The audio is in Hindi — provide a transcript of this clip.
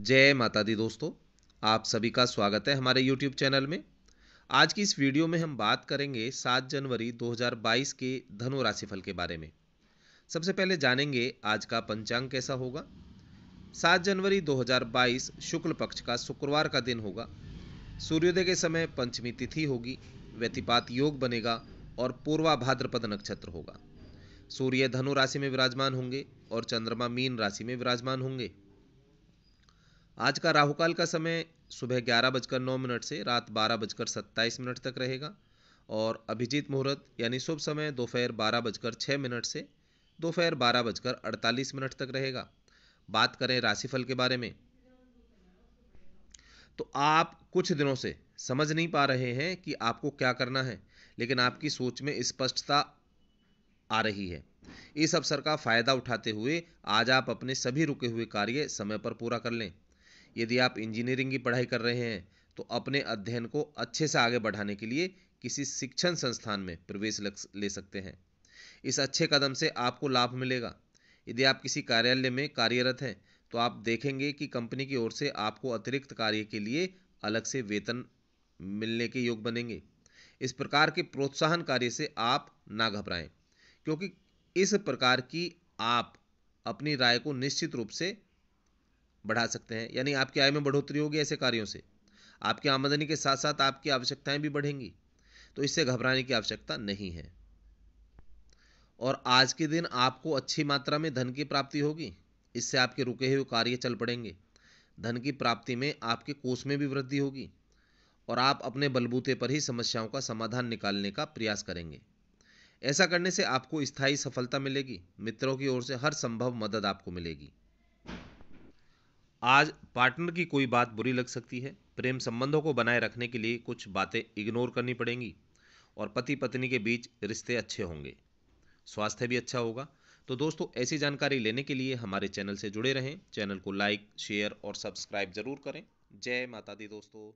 जय माता दी दोस्तों आप सभी का स्वागत है हमारे YouTube चैनल में आज की इस वीडियो में हम बात करेंगे 7 जनवरी 2022 के धनु राशिफल के बारे में सबसे पहले जानेंगे आज का पंचांग कैसा होगा 7 जनवरी 2022 शुक्ल पक्ष का शुक्रवार का दिन होगा सूर्योदय के समय पंचमी तिथि होगी व्यतिपात योग बनेगा और पूर्वा भाद्रपद नक्षत्र होगा सूर्य धनु राशि में विराजमान होंगे और चंद्रमा मीन राशि में विराजमान होंगे आज का राहुकाल का समय सुबह ग्यारह बजकर नौ मिनट से रात बारह बजकर सत्ताईस मिनट तक रहेगा और अभिजीत मुहूर्त यानी शुभ समय दोपहर बारह बजकर छः मिनट से दोपहर बारह बजकर अड़तालीस मिनट तक रहेगा बात करें राशिफल के बारे में तो आप कुछ दिनों से समझ नहीं पा रहे हैं कि आपको क्या करना है लेकिन आपकी सोच में स्पष्टता आ रही है इस अवसर का फायदा उठाते हुए आज आप अपने सभी रुके हुए कार्य समय पर पूरा कर लें यदि आप इंजीनियरिंग की पढ़ाई कर रहे हैं तो अपने अध्ययन को अच्छे से आगे बढ़ाने के लिए किसी शिक्षण संस्थान में प्रवेश ले सकते हैं इस अच्छे कदम से आपको लाभ मिलेगा यदि आप किसी कार्यालय में कार्यरत हैं तो आप देखेंगे कि कंपनी की ओर से आपको अतिरिक्त कार्य के लिए अलग से वेतन मिलने के योग बनेंगे इस प्रकार के प्रोत्साहन कार्य से आप ना घबराएं क्योंकि इस प्रकार की आप अपनी राय को निश्चित रूप से बढ़ा सकते हैं यानी आपकी आय में बढ़ोतरी होगी ऐसे कार्यों से आपकी आमदनी के साथ साथ आपकी आवश्यकताएं भी बढ़ेंगी तो इससे घबराने की आवश्यकता नहीं है और आज के दिन आपको अच्छी मात्रा में धन की प्राप्ति होगी इससे आपके रुके हुए कार्य चल पड़ेंगे धन की प्राप्ति में आपके कोष में भी वृद्धि होगी और आप अपने बलबूते पर ही समस्याओं का समाधान निकालने का प्रयास करेंगे ऐसा करने से आपको स्थायी सफलता मिलेगी मित्रों की ओर से हर संभव मदद आपको मिलेगी आज पार्टनर की कोई बात बुरी लग सकती है प्रेम संबंधों को बनाए रखने के लिए कुछ बातें इग्नोर करनी पड़ेंगी और पति पत्नी के बीच रिश्ते अच्छे होंगे स्वास्थ्य भी अच्छा होगा तो दोस्तों ऐसी जानकारी लेने के लिए हमारे चैनल से जुड़े रहें चैनल को लाइक शेयर और सब्सक्राइब जरूर करें जय माता दी दोस्तों